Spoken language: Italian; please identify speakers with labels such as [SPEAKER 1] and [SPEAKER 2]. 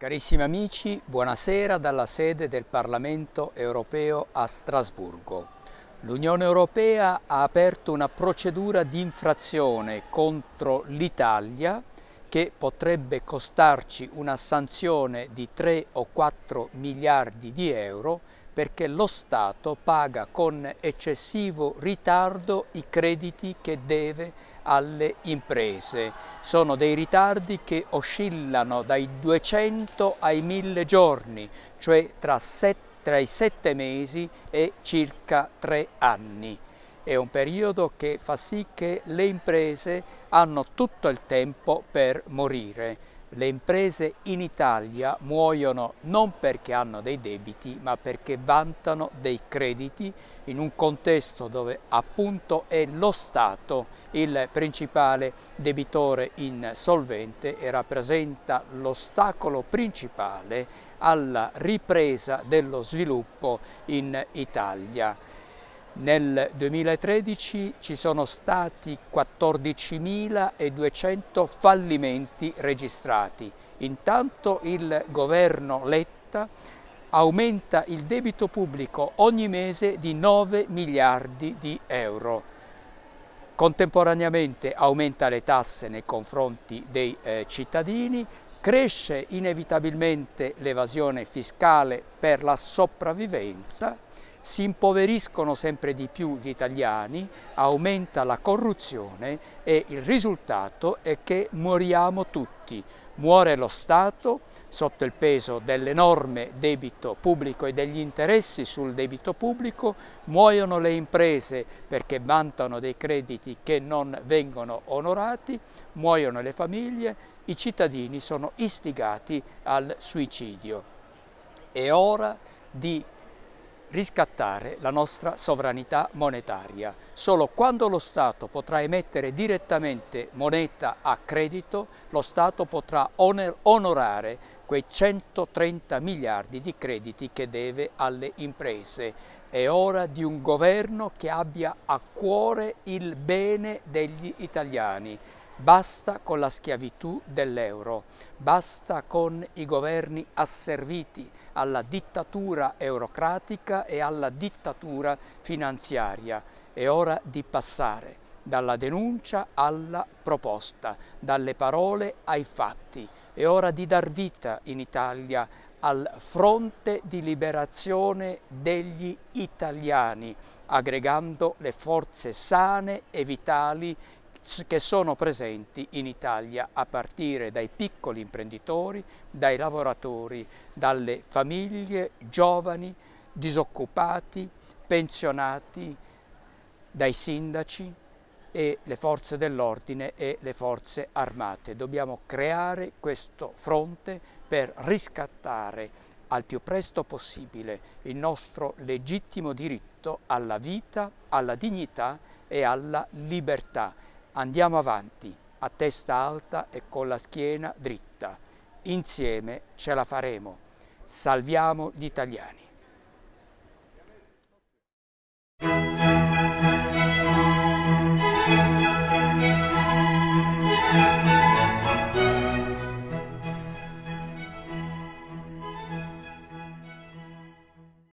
[SPEAKER 1] Carissimi amici, buonasera dalla sede del Parlamento europeo a Strasburgo. L'Unione europea ha aperto una procedura di infrazione contro l'Italia che potrebbe costarci una sanzione di 3 o 4 miliardi di euro perché lo Stato paga con eccessivo ritardo i crediti che deve alle imprese. Sono dei ritardi che oscillano dai 200 ai 1000 giorni, cioè tra, set, tra i 7 mesi e circa 3 anni è un periodo che fa sì che le imprese hanno tutto il tempo per morire. Le imprese in Italia muoiono non perché hanno dei debiti, ma perché vantano dei crediti in un contesto dove appunto è lo Stato il principale debitore insolvente e rappresenta l'ostacolo principale alla ripresa dello sviluppo in Italia. Nel 2013 ci sono stati 14.200 fallimenti registrati. Intanto il governo Letta aumenta il debito pubblico ogni mese di 9 miliardi di euro. Contemporaneamente aumenta le tasse nei confronti dei eh, cittadini, cresce inevitabilmente l'evasione fiscale per la sopravvivenza si impoveriscono sempre di più gli italiani, aumenta la corruzione e il risultato è che moriamo tutti. Muore lo Stato sotto il peso dell'enorme debito pubblico e degli interessi sul debito pubblico, muoiono le imprese perché vantano dei crediti che non vengono onorati, muoiono le famiglie, i cittadini sono istigati al suicidio. È ora di riscattare la nostra sovranità monetaria. Solo quando lo Stato potrà emettere direttamente moneta a credito, lo Stato potrà onorare quei 130 miliardi di crediti che deve alle imprese. È ora di un governo che abbia a cuore il bene degli italiani Basta con la schiavitù dell'euro, basta con i governi asserviti alla dittatura eurocratica e alla dittatura finanziaria. È ora di passare dalla denuncia alla proposta, dalle parole ai fatti. È ora di dar vita in Italia al fronte di liberazione degli italiani, aggregando le forze sane e vitali che sono presenti in Italia a partire dai piccoli imprenditori, dai lavoratori, dalle famiglie, giovani, disoccupati, pensionati, dai sindaci e le forze dell'ordine e le forze armate. Dobbiamo creare questo fronte per riscattare al più presto possibile il nostro legittimo diritto alla vita, alla dignità e alla libertà Andiamo avanti, a testa alta e con la schiena dritta. Insieme ce la faremo. Salviamo gli italiani.